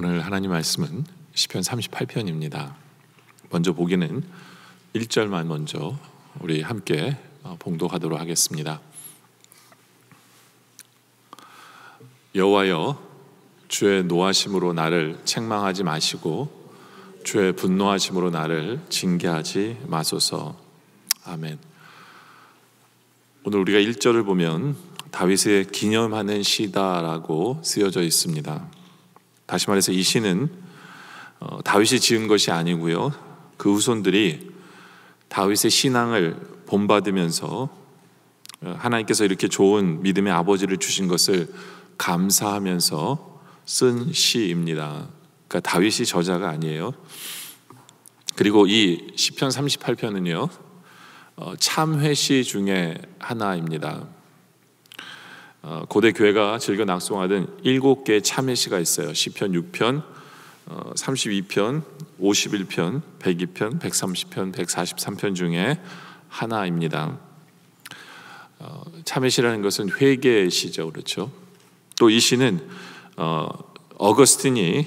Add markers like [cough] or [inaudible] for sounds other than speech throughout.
오늘 하나님 말씀은 시편 38편입니다. 먼저 보기는 1절만 먼저 우리 함께 어, 봉독하도록 하겠습니다. 여호와여 주의 노하심으로 나를 책망하지 마시고 주의 분노하심으로 나를 징계하지 마소서. 아멘. 오늘 우리가 1절을 보면 다윗의 기념하는 시다라고 쓰여져 있습니다. 다시 말해서 이 시는 어, 다윗이 지은 것이 아니고요. 그 후손들이 다윗의 신앙을 본받으면서 어, 하나님께서 이렇게 좋은 믿음의 아버지를 주신 것을 감사하면서 쓴 시입니다. 그러니까 다윗이 저자가 아니에요. 그리고 이 시편 38편은요. 어, 참회시 중에 하나입니다. 어, 고대 교회가 즐겨 낙송하던 일곱 개의 참회시가 있어요. 시편 6편, 32편, 51편, 102편, 130편, 143편 중에 하나입니다. 어, 참회시라는 것은 회개 시죠, 그렇죠? 또 이 시는 어, 어거스틴이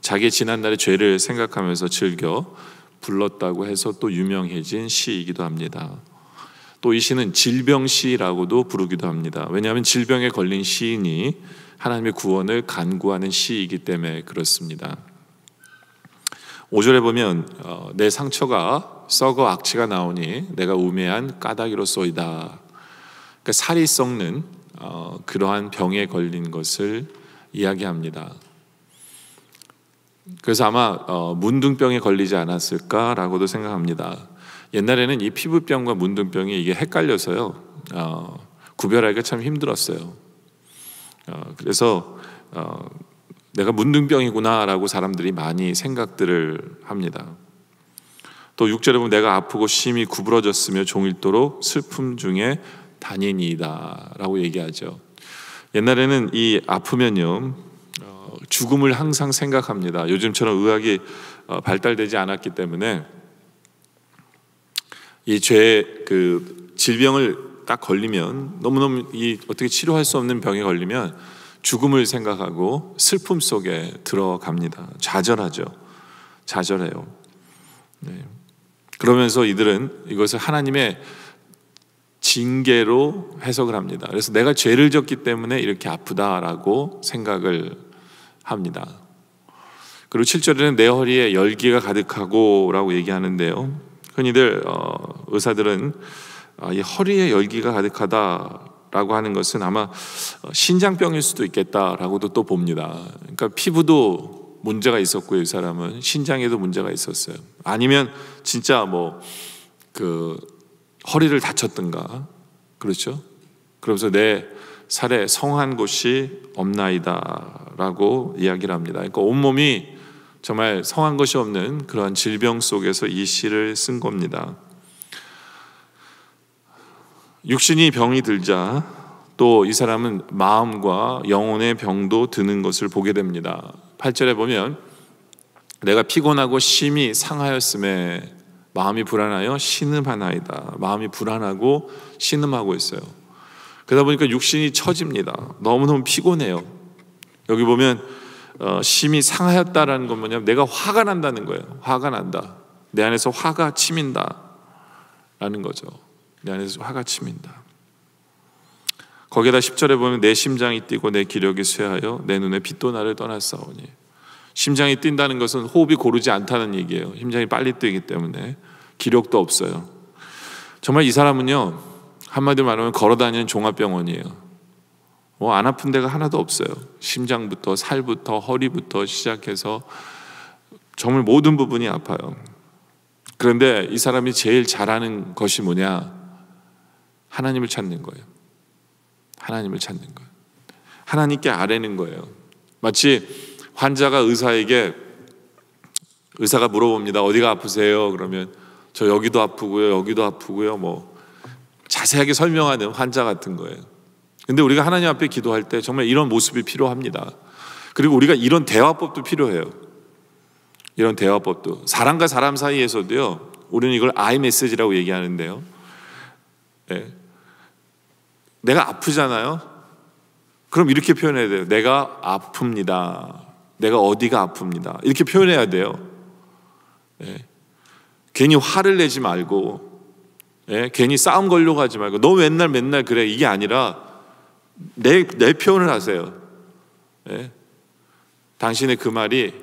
자기 지난날의 죄를 생각하면서 즐겨 불렀다고 해서 또 유명해진 시이기도 합니다. 또이 시는 질병 시라고도 부르기도 합니다. 왜냐하면 질병에 걸린 시인이 하나님의 구원을 간구하는 시이기 때문에 그렇습니다. 5절에 보면 어, 내 상처가 썩어 악취가 나오니 내가 우매한 까닭이로소이다. 그러니까 살이 썩는 어, 그러한 병에 걸린 것을 이야기합니다. 그래서 아마 어, 문둥병에 걸리지 않았을까라고도 생각합니다. 옛날에는 이 피부병과 문둥병이 이게 헷갈려서요 어, 구별하기가 참 힘들었어요. 어, 그래서 어, 내가 문둥병이구나라고 사람들이 많이 생각들을 합니다. 또육절에 보면 내가 아프고 심히 구부러졌으며 종일도록 슬픔 중에 다니니이다 라고 얘기하죠. 옛날에는 이 아프면요, 어, 죽음을 항상 생각합니다. 요즘처럼 의학이 어, 발달되지 않았기 때문에 이 죄의 그 질병을 딱 걸리면 너무너무 이 어떻게 치료할 수 없는 병에 걸리면 죽음을 생각하고 슬픔 속에 들어갑니다. 좌절하죠. 좌절해요. 네. 그러면서 이들은 이것을 하나님의 징계로 해석을 합니다. 그래서 내가 죄를 졌기 때문에 이렇게 아프다라고 생각을 합니다. 그리고 7절에는 내 허리에 열기가 가득하고 라고 얘기하는데요. 흔히들 어, 의사들은 아, 이 허리에 열기가 가득하다라고 하는 것은 아마 어, 신장병일 수도 있겠다라고도 또 봅니다. 그러니까 피부도 문제가 있었고요, 이 사람은 신장에도 문제가 있었어요. 아니면 진짜 뭐 그 허리를 다쳤든가 그렇죠? 그러면서 내 살에 성한 곳이 없나이다라고 이야기를 합니다. 그러니까 온 몸이 정말 성한 것이 없는 그러한 질병 속에서 이 시를 쓴 겁니다. 육신이 병이 들자 또 이 사람은 마음과 영혼의 병도 드는 것을 보게 됩니다. 8절에 보면 내가 피곤하고 심히 상하였음에 마음이 불안하여 신음하나이다. 마음이 불안하고 신음하고 있어요. 그러다 보니까 육신이 처집니다. 너무너무 피곤해요. 여기 보면 어, 심히 상하였다라는 건 뭐냐면 내가 화가 난다는 거예요. 화가 난다. 내 안에서 화가 치민다라는 거죠. 내 안에서 화가 치민다. 거기다 10절에 보면 내 심장이 뛰고 내 기력이 쇠하여 내 눈에 빛도 나를 떠났사오니 심장이 뛴다는 것은 호흡이 고르지 않다는 얘기예요. 심장이 빨리 뛰기 때문에 기력도 없어요. 정말 이 사람은요 한마디 말하면 걸어다니는 종합병원이에요. 뭐안 아픈 데가 하나도 없어요. 심장부터 살부터 허리부터 시작해서 정말 모든 부분이 아파요. 그런데 이 사람이 제일 잘하는 것이 뭐냐? 하나님을 찾는 거예요. 하나님을 찾는 거예요. 하나님께 아뢰는 거예요. 마치 환자가 의사에게 의사가 물어봅니다. 어디가 아프세요? 그러면 저 여기도 아프고요, 여기도 아프고요. 뭐 자세하게 설명하는 환자 같은 거예요. 근데 우리가 하나님 앞에 기도할 때 정말 이런 모습이 필요합니다. 그리고 우리가 이런 대화법도 필요해요. 이런 대화법도. 사람과 사람 사이에서도요, 우리는 이걸 아이 메시지라고 얘기하는데요. 네. 내가 아프잖아요? 그럼 이렇게 표현해야 돼요. 내가 아픕니다. 내가 어디가 아픕니다. 이렇게 표현해야 돼요. 네. 괜히 화를 내지 말고, 예, 괜히 싸움 걸려고 하지 말고, 너 맨날 맨날 그래. 이게 아니라, 내, 내 표현을 하세요. 예? 당신의 그 말이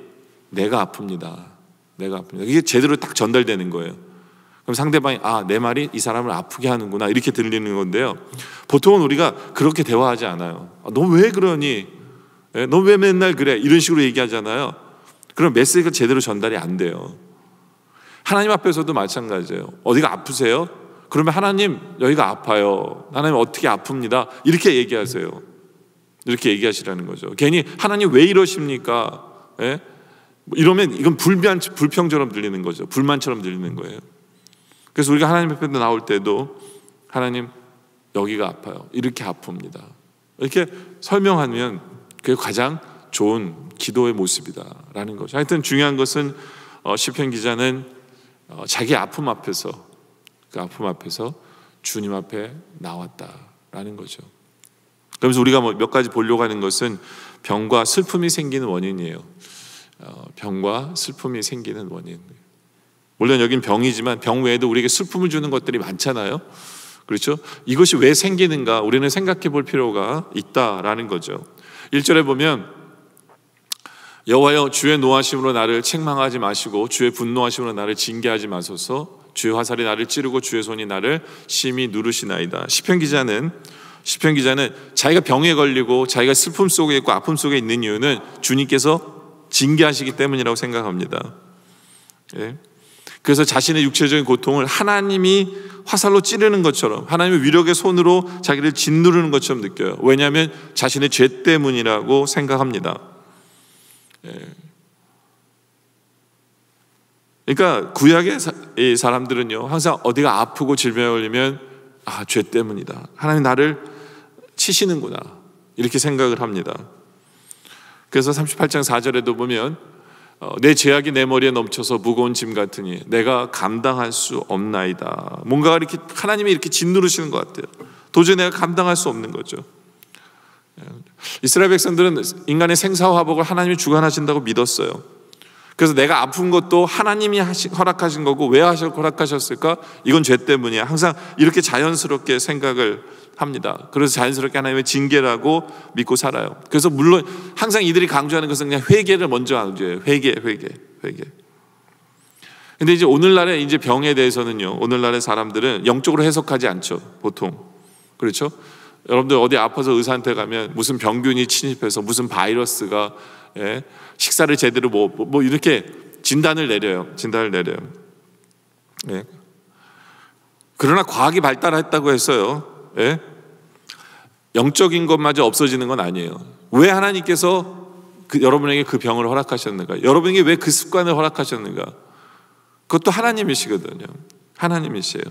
내가 아픕니다. 내가 아픕니다. 이게 제대로 딱 전달되는 거예요. 그럼 상대방이 아, 내 말이 이 사람을 아프게 하는구나. 이렇게 들리는 건데요. 보통은 우리가 그렇게 대화하지 않아요. 아, 너 왜 그러니? 예? 너 왜 맨날 그래? 이런 식으로 얘기하잖아요. 그럼 메시지가 제대로 전달이 안 돼요. 하나님 앞에서도 마찬가지예요. 어디가 아프세요? 그러면 하나님 여기가 아파요. 하나님 어떻게 아픕니다. 이렇게 얘기하세요. 이렇게 얘기하시라는 거죠. 괜히 하나님 왜 이러십니까? 예? 뭐 이러면 이건 불변, 불평처럼 들리는 거죠. 불만처럼 들리는 거예요. 그래서 우리가 하나님 앞에 나올 때도 하나님 여기가 아파요. 이렇게 아픕니다. 이렇게 설명하면 그게 가장 좋은 기도의 모습이다라는 거죠. 하여튼 중요한 것은 어, 시편 기자는 어, 자기 아픔 앞에서 그 아픔 앞에서 주님 앞에 나왔다라는 거죠. 그러면서 우리가 뭐 몇 가지 보려고 하는 것은 병과 슬픔이 생기는 원인이에요. 어, 병과 슬픔이 생기는 원인. 물론 여긴 병이지만 병 외에도 우리에게 슬픔을 주는 것들이 많잖아요. 그렇죠? 이것이 왜 생기는가 우리는 생각해 볼 필요가 있다라는 거죠. 1절에 보면 여호와여 주의 노하심으로 나를 책망하지 마시고 주의 분노하심으로 나를 징계하지 마소서 주의 화살이 나를 찌르고 주의 손이 나를 심히 누르시나이다. 시편 기자는 시편 기자는 자기가 병에 걸리고 자기가 슬픔 속에 있고 아픔 속에 있는 이유는 주님께서 징계하시기 때문이라고 생각합니다. 예. 그래서 자신의 육체적인 고통을 하나님이 화살로 찌르는 것처럼 하나님의 위력의 손으로 자기를 짓누르는 것처럼 느껴요. 왜냐하면 자신의 죄 때문이라고 생각합니다. 예. 그러니까 구약의 사람들은요 항상 어디가 아프고 질병에 걸리면 아 죄 때문이다 하나님 나를 치시는구나 이렇게 생각을 합니다 그래서 38장 4절에도 보면 어, 내 죄악이 내 머리에 넘쳐서 무거운 짐 같으니 내가 감당할 수 없나이다 뭔가 이렇게 하나님이 이렇게 짓누르시는 것 같아요 도저히 내가 감당할 수 없는 거죠 예. 이스라엘 백성들은 인간의 생사 화복을 하나님이 주관하신다고 믿었어요 그래서 내가 아픈 것도 하나님이 허락하신 거고 왜 허락하셨을까? 이건 죄 때문이야. 항상 이렇게 자연스럽게 생각을 합니다. 그래서 자연스럽게 하나님의 징계라고 믿고 살아요. 그래서 물론 항상 이들이 강조하는 것은 그냥 회개를 먼저 강조해요. 회개, 회개, 회개. 근데 이제 오늘날의 이제 병에 대해서는요. 오늘날의 사람들은 영적으로 해석하지 않죠. 보통. 그렇죠? 여러분들 어디 아파서 의사한테 가면 무슨 병균이 침입해서 무슨 바이러스가 예, 식사를 제대로 뭐, 뭐, 뭐 이렇게 진단을 내려요. 진단을 내려요. 예. 그러나 과학이 발달했다고 했어요. 예? 영적인 것마저 없어지는 건 아니에요. 왜 하나님께서 그, 여러분에게 그 병을 허락하셨는가? 여러분에게 왜 그 습관을 허락하셨는가? 그것도 하나님이시거든요. 하나님이시요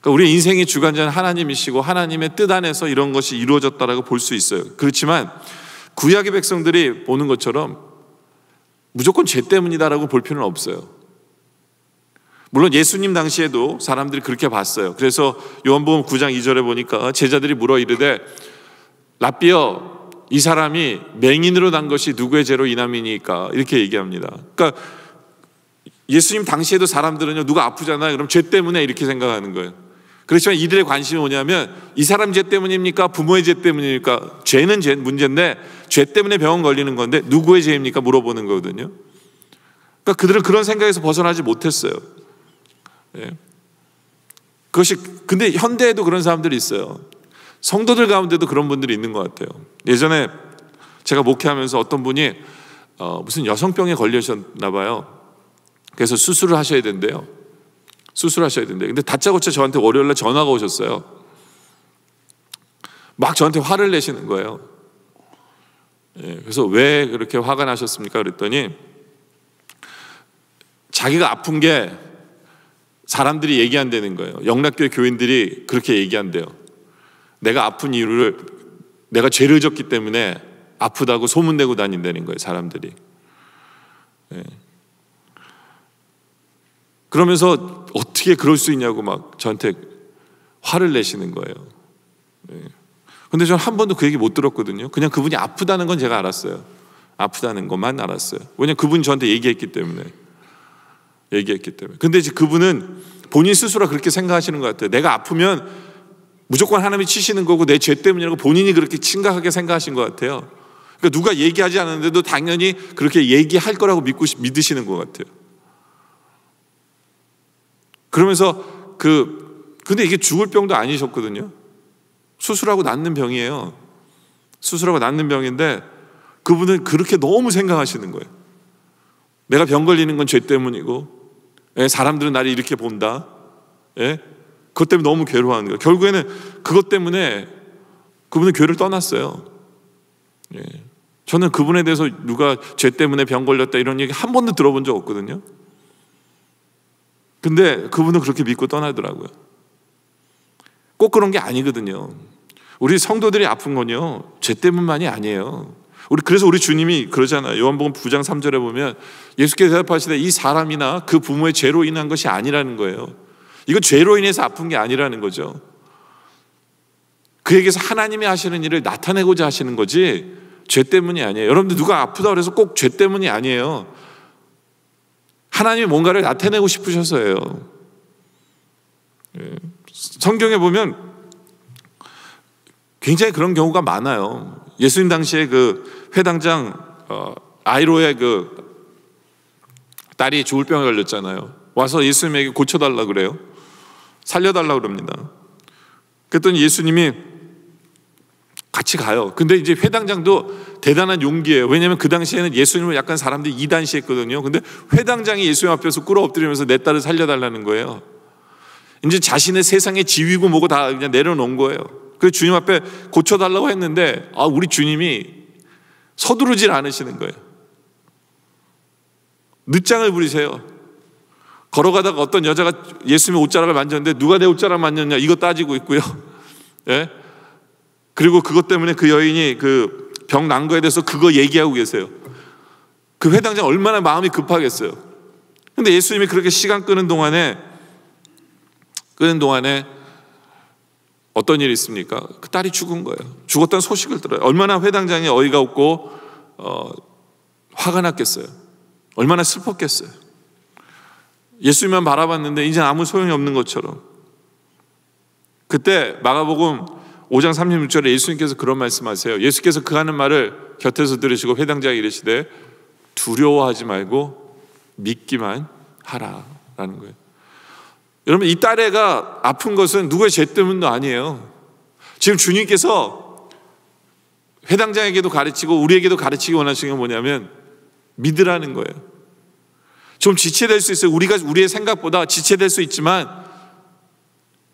그러니까 우리 인생의 주관자는 하나님이시고 하나님의 뜻 안에서 이런 것이 이루어졌다라고 볼 수 있어요. 그렇지만 구약의 백성들이 보는 것처럼 무조건 죄 때문이다라고 볼 필요는 없어요. 물론 예수님 당시에도 사람들이 그렇게 봤어요. 그래서 요한복음 9장 2절에 보니까 제자들이 물어 이르되 라삐여이 사람이 맹인으로 난 것이 누구의 죄로 인함이니까 이렇게 얘기합니다. 그러니까 예수님 당시에도 사람들은요 누가 아프잖아요. 그럼 죄 때문에 이렇게 생각하는 거예요. 그렇지만 이들의 관심이 뭐냐면 이 사람 죄 때문입니까? 부모의 죄 때문입니까? 죄는 죄, 문제인데 죄 때문에 병원 걸리는 건데 누구의 죄입니까? 물어보는 거거든요. 그러니까 그들은 그런 생각에서 벗어나지 못했어요. 예. 그것이 근데 현대에도 그런 사람들이 있어요. 성도들 가운데도 그런 분들이 있는 것 같아요. 예전에 제가 목회하면서 어떤 분이 어, 무슨 여성병에 걸리셨나 봐요. 그래서 수술을 하셔야 된대요. 수술하셔야 된대. 근데 다짜고짜 저한테 월요일날 전화가 오셨어요. 막 저한테 화를 내시는 거예요. 예, 그래서 왜 그렇게 화가 나셨습니까? 그랬더니 자기가 아픈 게 사람들이 얘기 한 되는 거예요. 영락교회 교인들이 그렇게 얘기 한대요 내가 아픈 이유를 내가 죄를 졌기 때문에 아프다고 소문내고 다닌다는 거예요, 사람들이. 예. 그러면서 어떻게 그럴 수 있냐고 막 저한테 화를 내시는 거예요. 네. 근데 저는 한 번도 그 얘기 못 들었거든요. 그냥 그분이 아프다는 건 제가 알았어요. 아프다는 것만 알았어요. 왜냐 면 그분 이 저한테 얘기했기 때문에 얘기했기 때문에. 근데 이제 그분은 본인 스스로 그렇게 생각하시는 것 같아요. 내가 아프면 무조건 하나님이 치시는 거고 내 죄 때문이라고 본인이 그렇게 심각하게 생각하신 것 같아요. 그러니까 누가 얘기하지 않았는데도 당연히 그렇게 얘기할 거라고 믿고 믿으시는 것 같아요. 그러면서 그, 근데 이게 죽을 병도 아니셨거든요. 수술하고 낫는 병이에요. 수술하고 낫는 병인데 그분은 그렇게 너무 생각하시는 거예요. 내가 병 걸리는 건 죄 때문이고, 예, 사람들은 나를 이렇게 본다. 예? 그것 때문에 너무 괴로워하는 거예요. 결국에는 그것 때문에 그분은 교회를 떠났어요. 예. 저는 그분에 대해서 누가 죄 때문에 병 걸렸다 이런 얘기 한 번도 들어본 적 없거든요. 근데 그분은 그렇게 믿고 떠나더라고요. 꼭 그런 게 아니거든요. 우리 성도들이 아픈 건요, 죄 때문만이 아니에요. 우리 그래서 우리 주님이 그러잖아요. 요한복음 9장 3절에 보면 예수께서 대답하시되 이 사람이나 그 부모의 죄로 인한 것이 아니라는 거예요. 이건 죄로 인해서 아픈 게 아니라는 거죠. 그에게서 하나님이 하시는 일을 나타내고자 하시는 거지 죄 때문이 아니에요. 여러분들 누가 아프다 그래서 꼭 죄 때문이 아니에요. 하나님이 뭔가를 나타내고 싶으셔서예요. 예. 성경에 보면 굉장히 그런 경우가 많아요. 예수님 당시에 그 회당장 어, 아이로의 그 딸이 죽을 병에 걸렸잖아요. 와서 예수님에게 고쳐달라 그래요. 살려달라 그럽니다. 그랬더니 예수님이 같이 가요. 근데 이제 회당장도 대단한 용기예요. 왜냐하면 그 당시에는 예수님을 약간 사람들이 이단시했거든요. 근데 회당장이 예수님 앞에서 꿇어 엎드리면서 내 딸을 살려달라는 거예요. 이제 자신의 세상의 지위고 뭐고 다 그냥 내려놓은 거예요. 그래서 주님 앞에 고쳐달라고 했는데 아 우리 주님이 서두르질 않으시는 거예요. 늦장을 부리세요. 걸어가다가 어떤 여자가 예수님의 옷자락을 만졌는데 누가 내 옷자락 을 만졌냐 이거 따지고 있고요. [laughs] 예? 그리고 그것 때문에 그 여인이 그 병 난 거에 대해서 그거 얘기하고 계세요. 그 회당장 얼마나 마음이 급하겠어요. 근데 예수님이 그렇게 시간 끄는 동안에 끄는 동안에 어떤 일이 있습니까? 그 딸이 죽은 거예요. 죽었다는 소식을 들어요. 얼마나 회당장이 어이가 없고 어, 화가 났겠어요. 얼마나 슬펐겠어요. 예수님만 바라봤는데 이제 아무 소용이 없는 것처럼. 그때 마가복음 5장 36절에 예수님께서 그런 말씀하세요. 예수께서 그 하는 말을 곁에서 들으시고 회당자에 이르시되 두려워하지 말고 믿기만 하라라는 거예요. 여러분 이 딸애가 아픈 것은 누구의 죄 때문도 아니에요. 지금 주님께서 회당장에게도 가르치고 우리에게도 가르치기 원하시는 게 뭐냐면 믿으라는 거예요. 좀 지체될 수 있어요. 우리가 우리의 생각보다 지체될 수 있지만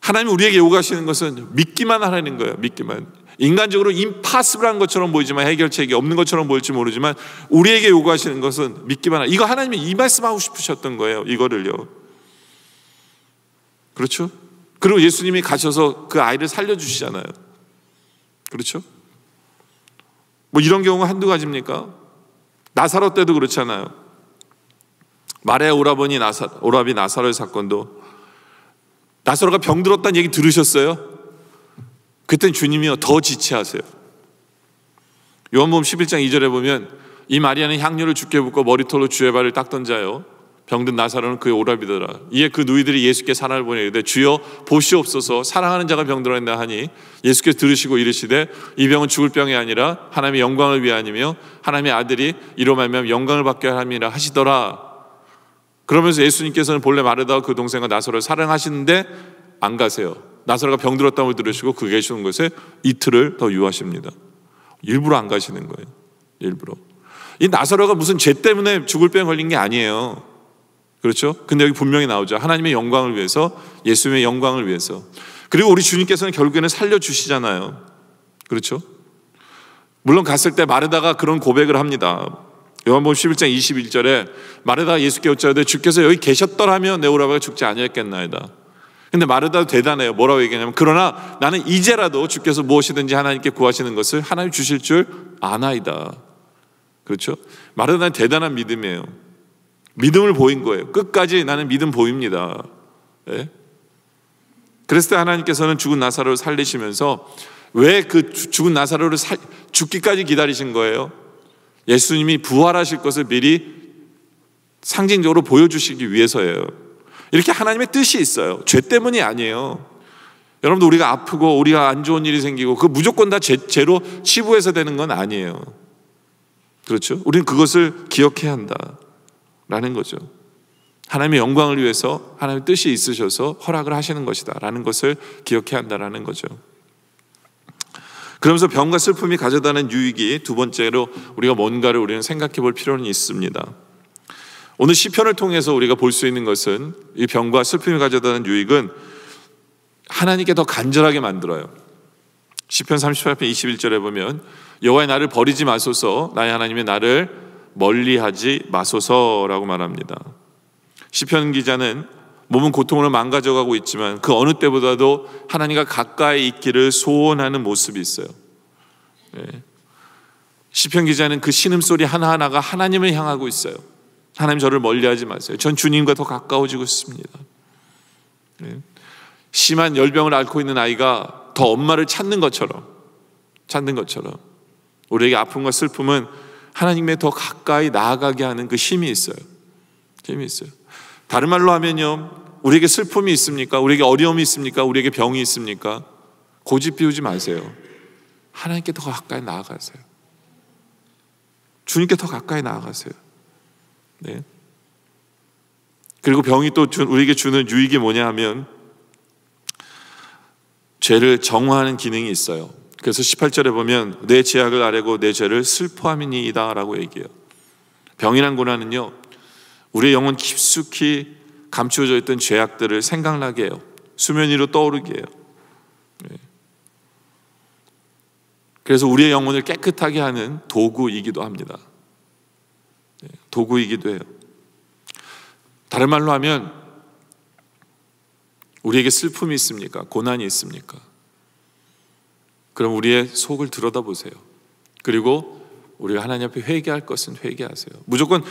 하나님 우리에게 요구하시는 것은 믿기만 하라는 거예요. 믿기만. 인간적으로 임파스블한 것처럼 보이지만 해결책이 없는 것처럼 보일지 모르지만 우리에게 요구하시는 것은 믿기만 하라. 이거 하나님이 이 말씀하고 싶으셨던 거예요. 이거를요. 그렇죠? 그리고 예수님이 가셔서 그 아이를 살려주시잖아요. 그렇죠? 뭐 이런 경우가 한두 가지입니까? 나사로 때도 그렇잖아요. 말의 오라버니 나사, 오라비 나사로의 사건도 나사로가 병들었다는 얘기 들으셨어요? 그땐 주님이요 더 지체하세요. 요한복음 11장 2절에 보면 이 마리아는 향료를 주께 붓고 머리털로 주의 발을 닦던 자요 병든 나사로는 그의 오라비더라. 이에 그 누이들이 예수께 사랑을 보내되 주여 보시옵소서 사랑하는 자가 병들었나 하니 예수께서 들으시고 이르시되 이 병은 죽을 병이 아니라 하나님의 영광을 위하니며 하나님의 아들이 이로 말미암 영광을 받게 하라 하시더라. 그러면서 예수님께서는 본래 마르다와 그 동생과 나사로를 사랑하시는데 안 가세요. 나사로가 병들었다고 들으시고 그 계시는 곳에 이틀을 더 유하십니다. 일부러 안 가시는 거예요. 일부러. 이 나사로가 무슨 죄 때문에 죽을 병 걸린 게 아니에요. 그렇죠? 근데 여기 분명히 나오죠. 하나님의 영광을 위해서, 예수님의 영광을 위해서. 그리고 우리 주님께서는 결국에는 살려주시잖아요. 그렇죠? 물론 갔을 때 마르다가 그런 고백을 합니다. 요한복음 11장 21절에 마르다 예수께 여쭤되 주께서 여기 계셨더라면 내 오라버가 죽지 아니었겠나이다. 근데 마르다도 대단해요. 뭐라고 얘기하냐면 그러나 나는 이제라도 주께서 무엇이든지 하나님께 구하시는 것을 하나님 주실 줄 아나이다. 그렇죠? 마르다는 대단한 믿음이에요. 믿음을 보인 거예요. 끝까지 나는 믿음 보입니다. 예? 그랬을 때 하나님께서는 죽은 나사로를 살리시면서 왜 그 죽은 나사로를 살, 죽기까지 기다리신 거예요? 예수님이 부활하실 것을 미리 상징적으로 보여주시기 위해서예요. 이렇게 하나님의 뜻이 있어요. 죄 때문이 아니에요. 여러분도 우리가 아프고 우리가 안 좋은 일이 생기고 그 무조건 다 죄, 죄로 치부해서 되는 건 아니에요. 그렇죠? 우리는 그것을 기억해야 한다라는 거죠. 하나님의 영광을 위해서 하나님의 뜻이 있으셔서 허락을 하시는 것이다라는 것을 기억해야 한다라는 거죠. 그러면서 병과 슬픔이 가져다는 유익이 두 번째로 우리가 뭔가를 우리는 생각해 볼 필요는 있습니다. 오늘 시편을 통해서 우리가 볼 수 있는 것은 이 병과 슬픔이 가져다는 유익은 하나님께 더 간절하게 만들어요. 시편 38편 21절에 보면 여호와의 나를 버리지 마소서 나의 하나님의 나를 멀리하지 마소서라고 말합니다. 시편 기자는 몸은 고통으로 망가져가고 있지만 그 어느 때보다도 하나님과 가까이 있기를 소원하는 모습이 있어요. 예. 시편 기자는 그 신음소리 하나하나가 하나님을 향하고 있어요. 하나님 저를 멀리하지 마세요. 전 주님과 더 가까워지고 싶습니다. 예. 심한 열병을 앓고 있는 아이가 더 엄마를 찾는 것처럼 찾는 것처럼 우리에게 아픔과 슬픔은 하나님의 더 가까이 나아가게 하는 그 힘이 있어요. 힘이 있어요. 다른 말로 하면요. 우리에게 슬픔이 있습니까? 우리에게 어려움이 있습니까? 우리에게 병이 있습니까? 고집 피우지 마세요. 하나님께 더 가까이 나아가세요. 주님께 더 가까이 나아가세요. 네. 그리고 병이 또 우리에게 주는 유익이 뭐냐 하면 죄를 정화하는 기능이 있어요. 그래서 18절에 보면 내 죄악을 아뢰고 내 죄를 슬퍼함이니이다라고 얘기해요. 병이란 고난은요. 우리의 영혼 깊숙이 감추어져 있던 죄악들을 생각나게 해요. 수면 위로 떠오르게 해요. 네. 그래서 우리의 영혼을 깨끗하게 하는 도구이기도 합니다. 네, 도구이기도 해요. 다른 말로 하면 우리에게 슬픔이 있습니까? 고난이 있습니까? 그럼 우리의 속을 들여다보세요. 그리고 우리가 하나님 앞에 회개할 것은 회개하세요. 무조건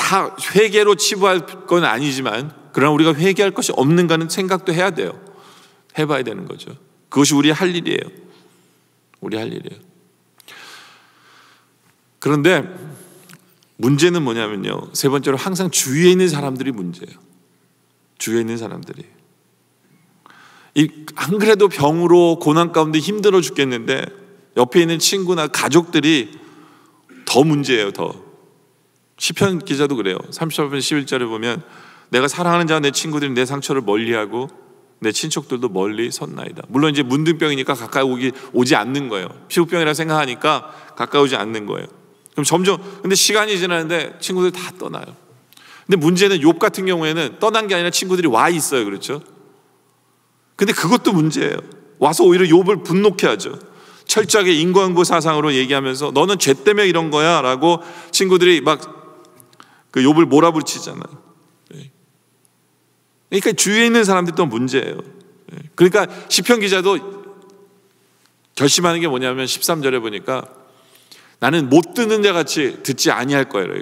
다 회개로 치부할 건 아니지만 그러나 우리가 회개할 것이 없는가는 생각도 해야 돼요. 해봐야 되는 거죠. 그것이 우리 할 일이에요. 우리 할 일이에요. 그런데 문제는 뭐냐면요. 세 번째로 항상 주위에 있는 사람들이 문제예요. 주위에 있는 사람들이. 안 그래도 병으로 고난 가운데 힘들어 죽겠는데 옆에 있는 친구나 가족들이 더 문제예요, 더. 시편 기자도 그래요. 38편 11절에 보면 내가 사랑하는 자와 내 친구들이 내 상처를 멀리하고 내 친척들도 멀리 섰나이다. 물론 이제 문둥병이니까 가까이 오기 오지 않는 거예요. 피부병이라 생각하니까 가까이 오지 않는 거예요. 그럼 점점 근데 시간이 지나는데 친구들 다 떠나요. 근데 문제는 욥 같은 경우에는 떠난 게 아니라 친구들이 와 있어요. 그렇죠? 근데 그것도 문제예요. 와서 오히려 욥을 분노케 하죠. 철저하게 인과응보 사상으로 얘기하면서 너는 죄 때문에 이런 거야라고 친구들이 막그 욥을 몰아붙이잖아요. 예. 그러니까 주위에 있는 사람들도 문제예요. 예. 그러니까 시편 기자도 결심하는 게 뭐냐면 13절에 보니까 나는 못 듣는 자 같이 듣지 아니할 거예요.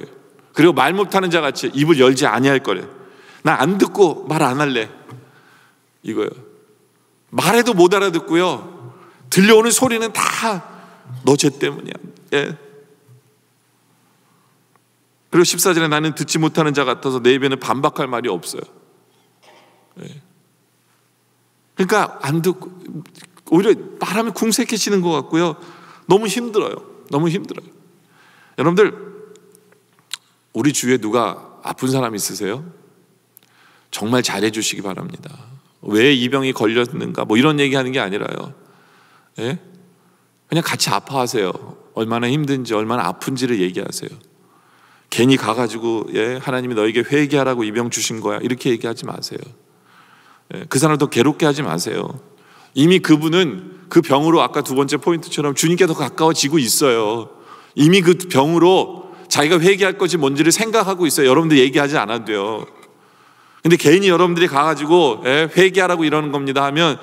그리고 말 못하는 자 같이 입을 열지 아니할 거래. 나안 듣고 말 안 할래. 이거요. 말해도 못 알아듣고요. 들려오는 소리는 다 너 죄 때문이야. 예. 그리고 14절에 나는 듣지 못하는 자 같아서 내 입에는 반박할 말이 없어요. 예. 그러니까 안 듣고 오히려 말하면 궁색해지는 것 같고요. 너무 힘들어요. 너무 힘들어요. 여러분들 우리 주위에 누가 아픈 사람 있으세요? 정말 잘해 주시기 바랍니다. 왜 이 병이 걸렸는가 뭐 이런 얘기하는 게 아니라요. 예? 그냥 같이 아파하세요. 얼마나 힘든지 얼마나 아픈지를 얘기하세요. 괜히 가가지고 예, 하나님이 너에게 회개하라고 이 병 주신 거야 이렇게 얘기하지 마세요. 예, 그 사람을 더 괴롭게 하지 마세요. 이미 그분은 그 병으로 아까 두 번째 포인트처럼 주님께 더 가까워지고 있어요. 이미 그 병으로 자기가 회개할 것이 뭔지를 생각하고 있어요. 여러분들 얘기하지 않아도 돼요. 근데 개인이 여러분들이 가가지고 예, 회개하라고 이러는 겁니다 하면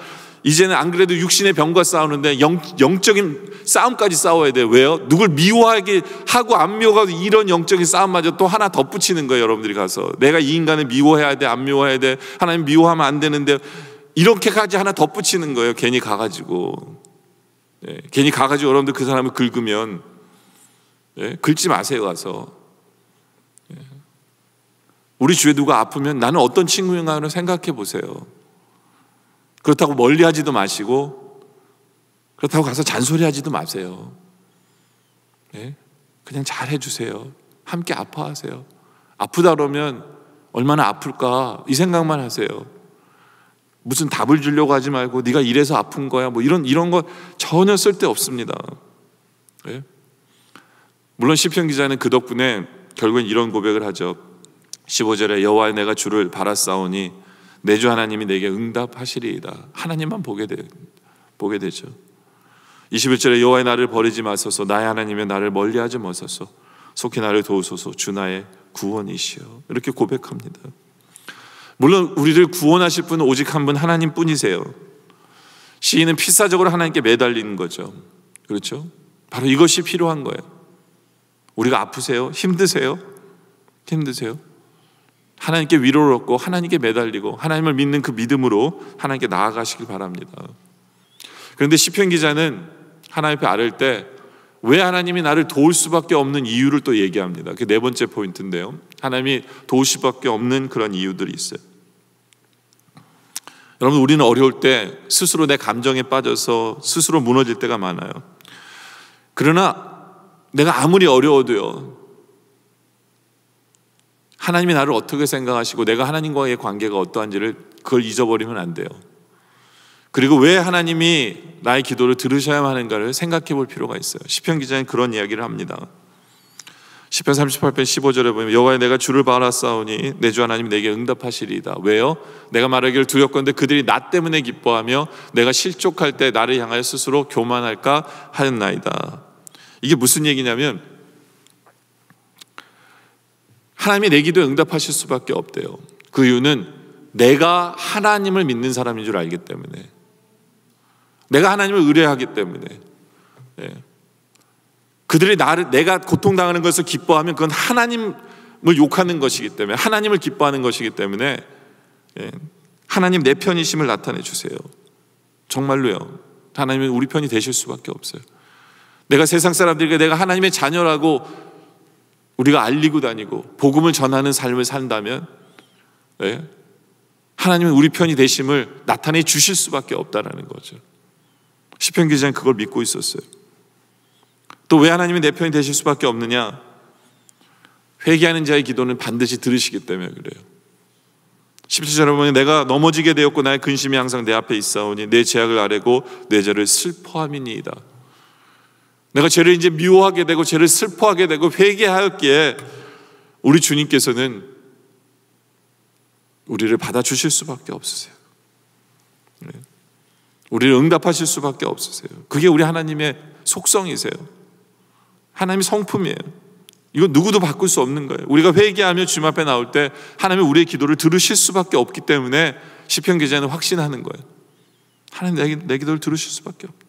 이제는 안 그래도 육신의 병과 싸우는데 영, 영적인 싸움까지 싸워야 돼요. 왜요? 누굴 미워하게 하고 안 미워가도 이런 영적인 싸움마저 또 하나 덧붙이는 거예요. 여러분들이 가서. 내가 이 인간을 미워해야 돼, 안 미워해야 돼. 하나님 미워하면 안 되는데 이렇게까지 하나 덧붙이는 거예요. 괜히 가가지고. 예, 괜히 가가지고 여러분들 그 사람을 긁으면 예, 긁지 마세요. 가서. 예. 우리 주에 누가 아프면 나는 어떤 친구인가 생각해 보세요. 그렇다고 멀리 하지도 마시고, 그렇다고 가서 잔소리 하지도 마세요. 네? 그냥 잘 해주세요. 함께 아파하세요. 아프다 그러면 얼마나 아플까 이 생각만 하세요. 무슨 답을 주려고 하지 말고 네가 이래서 아픈 거야 뭐 이런 이런 거 전혀 쓸데 없습니다. 네? 예? 물론 시편 기자는 그 덕분에 결국엔 이런 고백을 하죠. 15절에 여호와의 내가 주를 바라사오니 매주 하나님이 내게 응답하시리이다. 하나님만 보게 되, 보게 되죠. 21절에 여호와의 나를 버리지 마소서 나의 하나님의 나를 멀리하지 마소서 속히 나를 도우소서 주 나의 구원이시여 이렇게 고백합니다. 물론 우리를 구원하실 분은 오직 한 분 하나님뿐이세요. 시인은 필사적으로 하나님께 매달리는 거죠. 그렇죠? 바로 이것이 필요한 거예요. 우리가 아프세요? 힘드세요? 힘드세요? 하나님께 위로를 얻고 하나님께 매달리고 하나님을 믿는 그 믿음으로 하나님께 나아가시길 바랍니다. 그런데 시편 기자는 하나님 앞에 아를 때 왜 하나님이 나를 도울 수밖에 없는 이유를 또 얘기합니다. 그 네 번째 포인트인데요. 하나님이 도울 수밖에 없는 그런 이유들이 있어요. 여러분 우리는 어려울 때 스스로 내 감정에 빠져서 스스로 무너질 때가 많아요. 그러나 내가 아무리 어려워도요. 하나님이 나를 어떻게 생각하시고 내가 하나님과의 관계가 어떠한지를 그걸 잊어버리면 안 돼요. 그리고 왜 하나님이 나의 기도를 들으셔야 하는가를 생각해 볼 필요가 있어요. 시편 기자는 그런 이야기를 합니다. 시편 38편 15절에 보면 여호와여 내가 주를 바라사오니 내 주 하나님 내게 응답하시리이다. 왜요? 내가 말하기를 두렵건데 그들이 나 때문에 기뻐하며 내가 실족할 때 나를 향하여 스스로 교만할까 하였나이다. 이게 무슨 얘기냐면 하나님이 내 기도에 응답하실 수밖에 없대요. 그 이유는 내가 하나님을 믿는 사람인 줄 알기 때문에 내가 하나님을 의뢰하기 때문에 예. 그들이 나를 내가 고통당하는 것을 기뻐하면 그건 하나님을 욕하는 것이기 때문에 하나님을 기뻐하는 것이기 때문에 예. 하나님 내 편이심을 나타내 주세요. 정말로요. 하나님은 우리 편이 되실 수밖에 없어요. 내가 세상 사람들에게 내가 하나님의 자녀라고 우리가 알리고 다니고 복음을 전하는 삶을 산다면 예? 하나님은 우리 편이 되심을 나타내 주실 수밖에 없다라는 거죠. 시편 기자는 그걸 믿고 있었어요. 또 왜 하나님이 내 편이 되실 수밖에 없느냐? 회개하는 자의 기도는 반드시 들으시기 때문에 그래요. 17절에 보면 내가 넘어지게 되었고 나의 근심이 항상 내 앞에 있사오니 내 죄악을 아뢰고 내 죄를 슬퍼함이니이다. 내가 죄를 이제 미워하게 되고 죄를 슬퍼하게 되고 회개하였기에 우리 주님께서는 우리를 받아주실 수밖에 없으세요. 네. 우리를 응답하실 수밖에 없으세요. 그게 우리 하나님의 속성이세요. 하나님의 성품이에요. 이거 누구도 바꿀 수 없는 거예요. 우리가 회개하며 주님 앞에 나올 때 하나님이 우리의 기도를 들으실 수밖에 없기 때문에 시편 기자는 확신하는 거예요. 하나님 내, 내 기도를 들으실 수밖에 없다.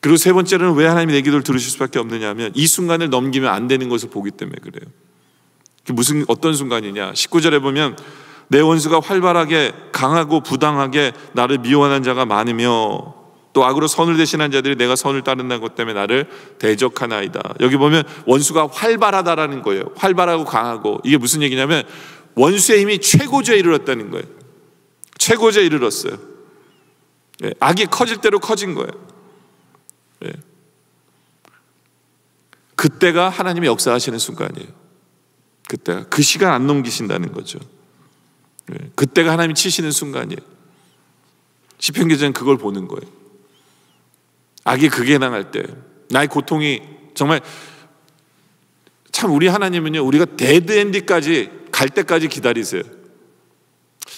그리고 세번째는왜 하나님이 내 기도를 들으실 수밖에 없느냐 하면 이 순간을 넘기면 안 되는 것을 보기 때문에 그래요. 무슨 어떤 순간이냐? 19절에 보면 내 원수가 활발하게 강하고 부당하게 나를 미워하는 자가 많으며 또 악으로 선을 대신한 자들이 내가 선을 따른다는 것 때문에 나를 대적하나이다. 여기 보면 원수가 활발하다라는 거예요. 활발하고 강하고 이게 무슨 얘기냐면 원수의 힘이 최고조에 이르렀다는 거예요. 최고조에 이르렀어요. 예, 악이 커질 대로 커진 거예요. 예. 그때가 하나님이 역사하시는 순간이에요. 그때가 그 시간 안 넘기신다는 거죠. 예. 그때가 하나님이 치시는 순간이에요. 시편 기자는 그걸 보는 거예요. 악이 그게 당할 때 나의 고통이 정말 참 우리 하나님은요 우리가 데드 엔디까지 갈 때까지 기다리세요.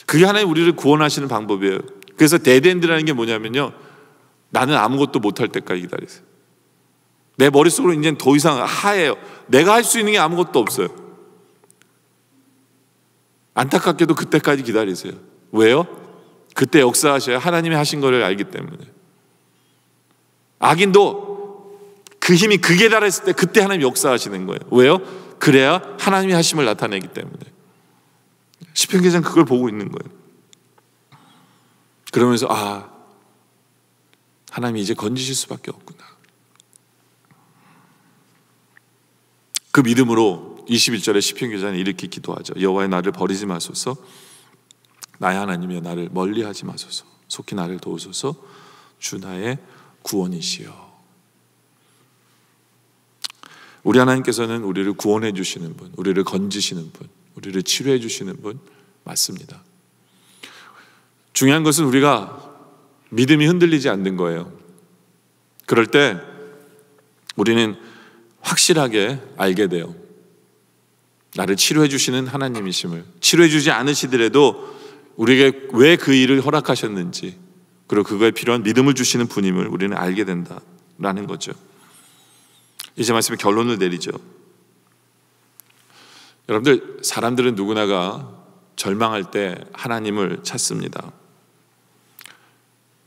그게 하나님 우리를 구원하시는 방법이에요. 그래서 데드 엔드라는 게 뭐냐면요 나는 아무것도 못할 때까지 기다리세요. 내 머릿속으로 이제 더 이상 하예요. 내가 할 수 있는 게 아무것도 없어요. 안타깝게도 그때까지 기다리세요. 왜요? 그때 역사하셔야 하나님이 하신 것을 알기 때문에. 악인도 그 힘이 그게 달했을 때 그때 하나님 역사하시는 거예요. 왜요? 그래야 하나님이 하심을 나타내기 때문에. 시편 계자 그걸 보고 있는 거예요. 그러면서 아 하나님이 이제 건지실 수밖에 없구나. 그 믿음으로 21절에 시편 기자는 이렇게 기도하죠. 여호와의 나를 버리지 마소서. 나의 하나님이여 나를 멀리하지 마소서. 속히 나를 도우소서. 주 나의 구원이시여. 우리 하나님께서는 우리를 구원해 주시는 분, 우리를 건지시는 분, 우리를 치료해 주시는 분 맞습니다. 중요한 것은 우리가 믿음이 흔들리지 않는 거예요. 그럴 때 우리는 확실하게 알게 돼요. 나를 치료해 주시는 하나님이심을 치료해 주지 않으시더라도 우리에게 왜 그 일을 허락하셨는지 그리고 그거에 필요한 믿음을 주시는 분임을 우리는 알게 된다라는 거죠. 이제 말씀의 결론을 내리죠. 여러분들 사람들은 누구나가 절망할 때 하나님을 찾습니다.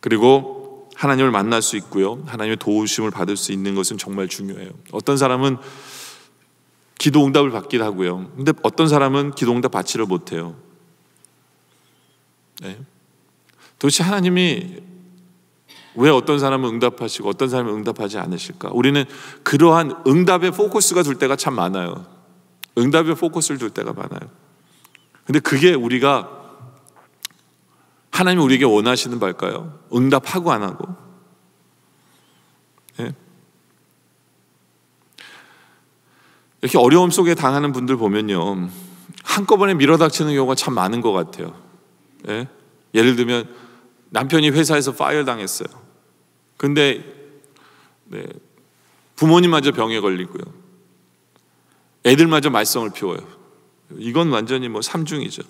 그리고 하나님을 만날 수 있고요. 하나님의 도우심을 받을 수 있는 것은 정말 중요해요. 어떤 사람은 기도 응답을 받기도 하고요. 근데 어떤 사람은 기도 응답 받지를 못해요. 네. 도대체 하나님이 왜 어떤 사람은 응답하시고 어떤 사람은 응답하지 않으실까? 우리는 그러한 응답의 포커스가 둘 때가 참 많아요. 응답의 포커스를 둘 때가 많아요. 근데 그게 우리가 하나님이 우리에게 원하시는 바일까요? 응답하고 안 하고? 네. 이렇게 어려움 속에 당하는 분들 보면요. 한꺼번에 밀어닥치는 경우가 참 많은 것 같아요. 예? 를 들면 남편이 회사에서 파일 당했어요. 근데 네, 부모님마저 병에 걸리고요. 애들마저 말썽을 피워요. 이건 완전히 뭐 삼중이죠.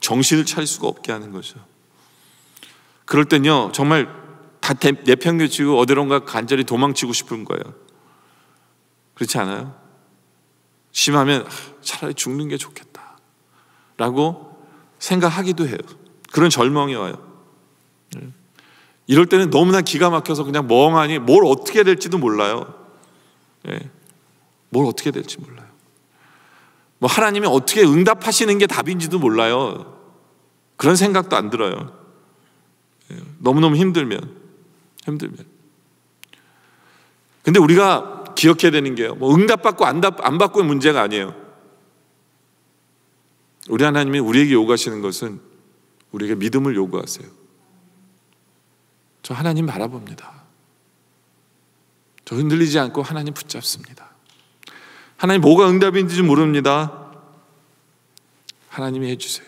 정신을 차릴 수가 없게 하는 거죠. 그럴 땐요, 정말 다 내팽겨치고 어디론가 간절히 도망치고 싶은 거예요. 그렇지 않아요? 심하면 아, 차라리 죽는 게 좋겠다. 라고 생각하기도 해요. 그런 절망이 와요. 네. 이럴 때는 너무나 기가 막혀서 그냥 멍하니 뭘 어떻게 될지도 몰라요. 예. 뭘 어떻게 될지 몰라요. 뭐 하나님이 어떻게 응답하시는 게 답인지도 몰라요. 그런 생각도 안 들어요. 너무너무 힘들면 힘들면. 근데 우리가 기억해야 되는 게요. 뭐 응답받고 안, 안 받고의 문제가 아니에요. 우리 하나님이 우리에게 요구하시는 것은 우리에게 믿음을 요구하세요. 저 하나님 바라봅니다. 저 흔들리지 않고 하나님 붙잡습니다. 하나님 뭐가 응답인지 모릅니다. 하나님이 해주세요.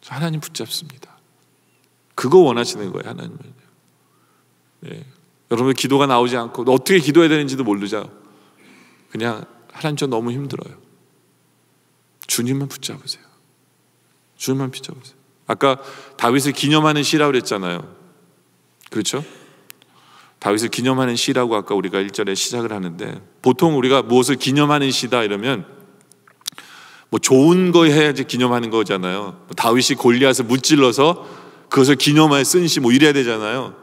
저 하나님 붙잡습니다. 그거 원하시는 거예요, 하나님은. 예. 여러분 기도가 나오지 않고 어떻게 기도해야 되는지도 모르죠. 그냥 하나님 저 너무 힘들어요. 주님만 붙잡으세요. 주님만 붙잡으세요. 아까 다윗을 기념하는 시라고 그랬잖아요. 그렇죠? 다윗을 기념하는 시라고 아까 우리가 1절에 시작을 하는데 보통 우리가 무엇을 기념하는 시다 이러면 뭐 좋은 거 해야지 기념하는 거잖아요. 뭐 다윗이 골리앗을 무찔러서 그것을 기념하여 쓴시 뭐 이래야 되잖아요.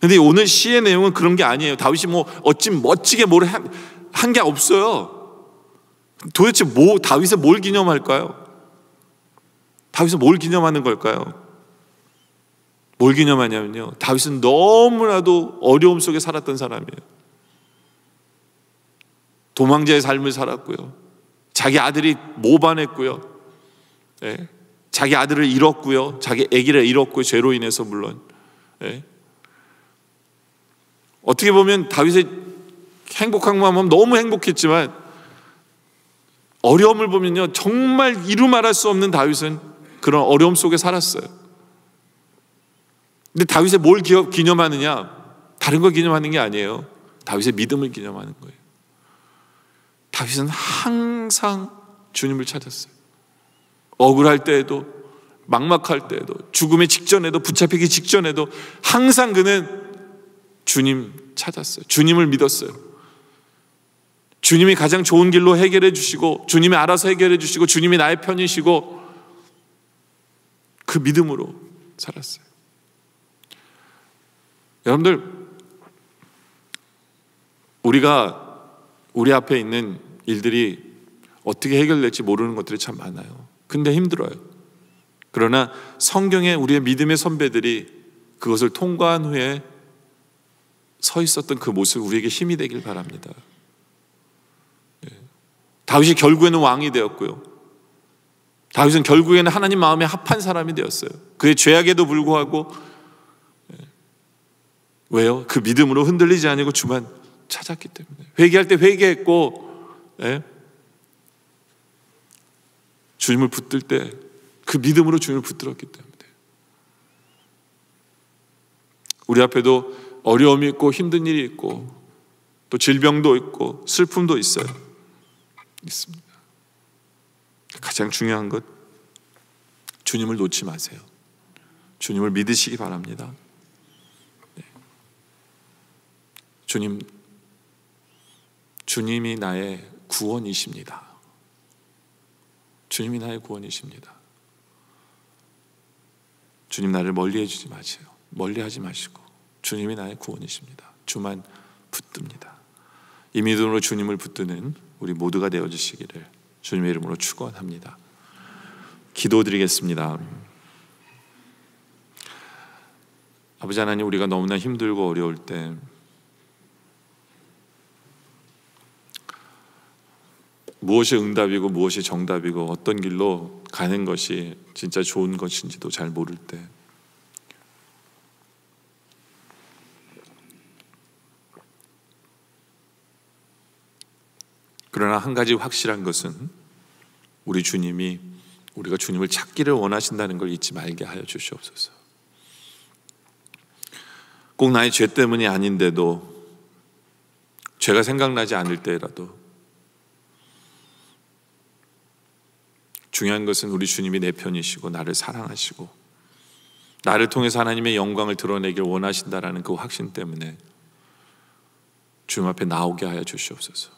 근데 오늘 시의 내용은 그런 게 아니에요. 다윗이 뭐 어찌 멋지게 뭘 한 게 없어요. 도대체 뭐 다윗은 뭘 기념할까요? 다윗은 뭘 기념하는 걸까요? 뭘 기념하냐면요. 다윗은 너무나도 어려움 속에 살았던 사람이에요. 도망자의 삶을 살았고요. 자기 아들이 모반했고요. 예. 자기 아들을 잃었고요. 자기 아기를 잃었고 죄로 인해서 물론. 예. 어떻게 보면 다윗의 행복한 마음 은 너무 행복했지만 어려움을 보면요. 정말 이루 말할 수 없는 다윗은 그런 어려움 속에 살았어요. 근데 다윗의 뭘 기념하느냐? 다른 걸 기념하는 게 아니에요. 다윗의 믿음을 기념하는 거예요. 다윗은 항상 주님을 찾았어요. 억울할 때에도 막막할 때에도 죽음의 직전에도 붙잡히기 직전에도 항상 그는 주님 찾았어요. 주님을 믿었어요. 주님이 가장 좋은 길로 해결해 주시고 주님이 알아서 해결해 주시고 주님이 나의 편이시고 그 믿음으로 살았어요. 여러분들 우리가 우리 앞에 있는 일들이 어떻게 해결될지 모르는 것들이 참 많아요. 근데 힘들어요. 그러나 성경에 우리의 믿음의 선배들이 그것을 통과한 후에 서 있었던 그 모습 우리에게 힘이 되길 바랍니다. 예. 다윗이 결국에는 왕이 되었고요. 다윗은 결국에는 하나님 마음에 합한 사람이 되었어요. 그의 죄악에도 불구하고 예. 왜요? 그 믿음으로 흔들리지 아니고 주만 찾았기 때문에 회개할 때 회개했고 예? 주님을 붙들 때 그 믿음으로 주님을 붙들었기 때문에 우리 앞에도 어려움이 있고 힘든 일이 있고 또 질병도 있고 슬픔도 있어요. 있습니다. 가장 중요한 것 주님을 놓지 마세요. 주님을 믿으시기 바랍니다. 네. 주님 주님이 나의 구원이십니다. 주님이 나의 구원이십니다. 주님 나를 멀리 해주지 마세요. 멀리 하지 마시고 주님이 나의 구원이십니다. 주만 붙듭니다. 이 믿음으로 주님을 붙드는 우리 모두가 되어주시기를 주님의 이름으로 축원합니다. 기도드리겠습니다. 아버지 하나님 우리가 너무나 힘들고 어려울 때 무엇이 응답이고 무엇이 정답이고 어떤 길로 가는 것이 진짜 좋은 것인지도 잘 모를 때 그러나 한 가지 확실한 것은 우리 주님이 우리가 주님을 찾기를 원하신다는 걸 잊지 말게 하여 주시옵소서. 꼭 나의 죄 때문이 아닌데도 죄가 생각나지 않을 때라도 중요한 것은 우리 주님이 내 편이시고 나를 사랑하시고 나를 통해서 하나님의 영광을 드러내길 원하신다라는 그 확신 때문에 주님 앞에 나오게 하여 주시옵소서.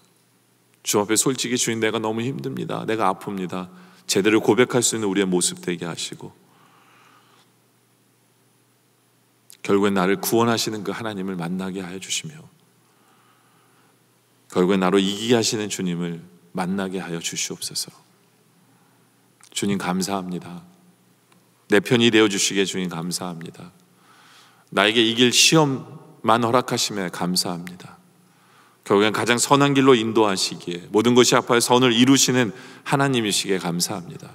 주 앞에 솔직히 주인 내가 너무 힘듭니다. 내가 아픕니다. 제대로 고백할 수 있는 우리의 모습 되게 하시고 결국엔 나를 구원하시는 그 하나님을 만나게 하여 주시며 결국엔 나로 이기게 하시는 주님을 만나게 하여 주시옵소서. 주님 감사합니다. 내 편이 되어주시기 주님 감사합니다. 나에게 이길 시험만 허락하심에 감사합니다. 결국엔 가장 선한 길로 인도하시기에 모든 것이 아파 선을 이루시는 하나님이시기에 감사합니다.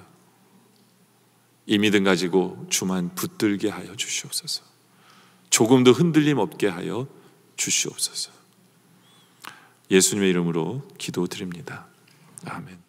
이 믿음 가지고 주만 붙들게 하여 주시옵소서. 조금도 흔들림 없게 하여 주시옵소서. 예수님의 이름으로 기도드립니다. 아멘.